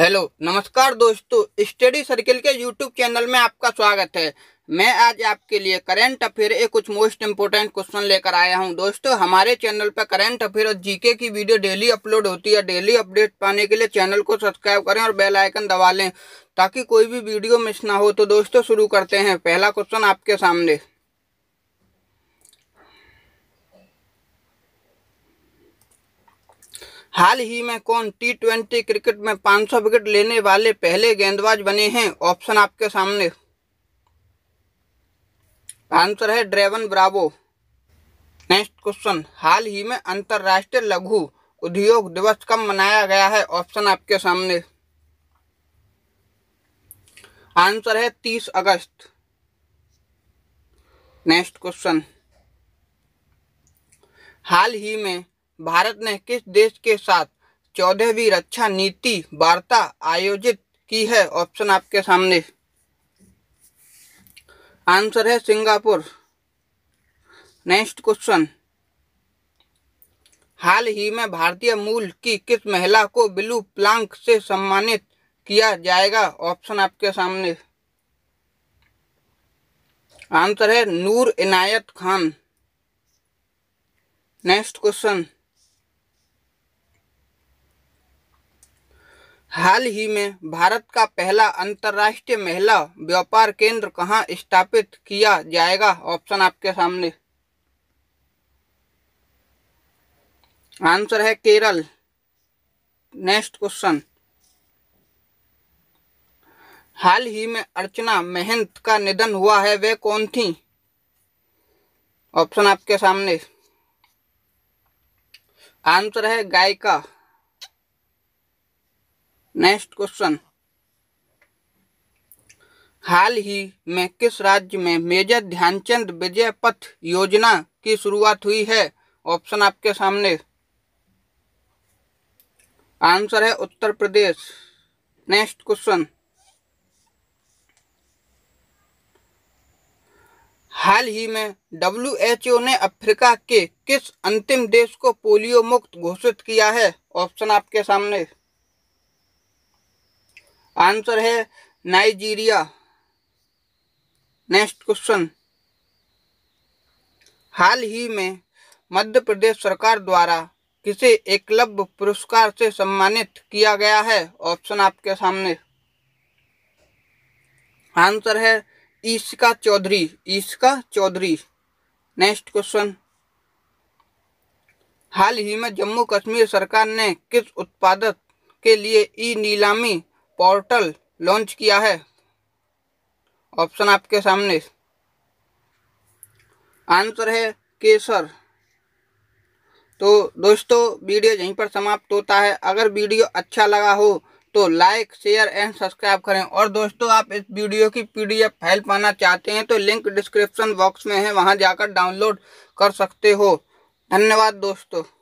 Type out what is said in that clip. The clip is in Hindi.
हेलो नमस्कार दोस्तों स्टडी सर्किल के यूट्यूब चैनल में आपका स्वागत है मैं आज आपके लिए करंट अफेयर एक कुछ मोस्ट इम्पोर्टेंट क्वेश्चन लेकर आया हूं दोस्तों हमारे चैनल पर करंट अफेयर और जीके की वीडियो डेली अपलोड होती है डेली अपडेट पाने के लिए चैनल को सब्सक्राइब करें और बेल आइकन दबा लें ताकि कोई भी वीडियो मिस ना हो तो दोस्तों शुरू करते हैं पहला क्वेश्चन आपके सामने हाल ही में कौन टी ट्वेंटी क्रिकेट में 500 विकेट लेने वाले पहले गेंदबाज बने हैं ऑप्शन आपके सामने आंसर है ड्रेवन ब्रावो नेक्स्ट क्वेश्चन हाल ही में अंतरराष्ट्रीय लघु उद्योग दिवस कब मनाया गया है ऑप्शन आपके सामने आंसर है तीस अगस्त नेक्स्ट क्वेश्चन हाल ही में भारत ने किस देश के साथ चौदहवीं रक्षा नीति वार्ता आयोजित की है ऑप्शन आपके सामने आंसर है सिंगापुर नेक्स्ट क्वेश्चन हाल ही में भारतीय मूल की किस महिला को ब्लू प्लांक से सम्मानित किया जाएगा ऑप्शन आपके सामने आंसर है नूर इनायत खान नेक्स्ट क्वेश्चन हाल ही में भारत का पहला अंतर्राष्ट्रीय महिला व्यापार केंद्र कहाँ स्थापित किया जाएगा ऑप्शन आपके सामने आंसर है केरल नेक्स्ट क्वेश्चन हाल ही में अर्चना महंत का निधन हुआ है वे कौन थी ऑप्शन आपके सामने आंसर है गायिका नेक्स्ट क्वेश्चन हाल ही में किस राज्य में मेजर ध्यानचंद विजय पथ योजना की शुरुआत हुई है ऑप्शन आपके सामने आंसर है उत्तर प्रदेश नेक्स्ट क्वेश्चन हाल ही में डब्ल्यू ने अफ्रीका के किस अंतिम देश को पोलियो मुक्त घोषित किया है ऑप्शन आपके सामने आंसर है नाइजीरिया नेक्स्ट क्वेश्चन हाल ही में मध्य प्रदेश सरकार द्वारा किसे एकलव्य पुरस्कार से सम्मानित किया गया है ऑप्शन आपके सामने आंसर है ईशिका चौधरी ईशिका चौधरी नेक्स्ट क्वेश्चन हाल ही में जम्मू कश्मीर सरकार ने किस उत्पादक के लिए ई नीलामी पोर्टल लॉन्च किया है ऑप्शन आपके सामने आंसर है केसर तो दोस्तों वीडियो यहीं पर समाप्त होता है अगर वीडियो अच्छा लगा हो तो लाइक शेयर एंड सब्सक्राइब करें और दोस्तों आप इस वीडियो की पीडीएफ फाइल पाना चाहते हैं तो लिंक डिस्क्रिप्शन बॉक्स में है वहां जाकर डाउनलोड कर सकते हो धन्यवाद दोस्तों